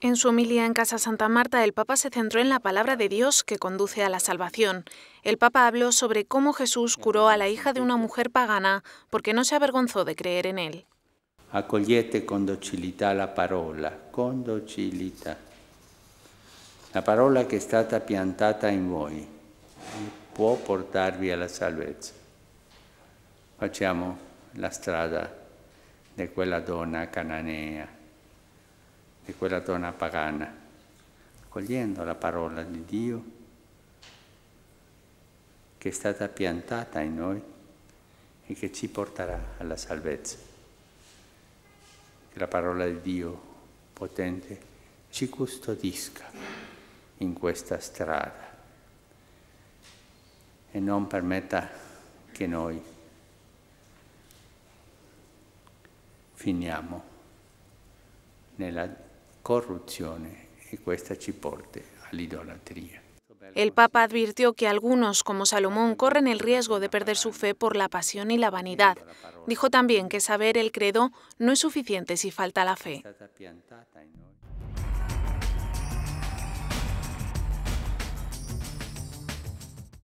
En su homilía en Casa Santa Marta, el Papa se centró en la palabra de Dios que conduce a la salvación. El Papa habló sobre cómo Jesús curó a la hija de una mujer pagana porque no se avergonzó de creer en él. Accogliete con docilidad la palabra, con docilita. La parola que está en en in puede può a la salvezza. Facciamo la estrada de quella dona cananea. di quella donna pagana, cogliendo la parola di Dio che è stata piantata in noi e che ci porterà alla salvezza. Che la parola di Dio potente ci custodisca in questa strada e non permetta che noi finiamo nella El Papa advirtió que algunos, como Salomón, corren el riesgo de perder su fe por la pasión y la vanidad. Dijo también que saber el credo no es suficiente si falta la fe.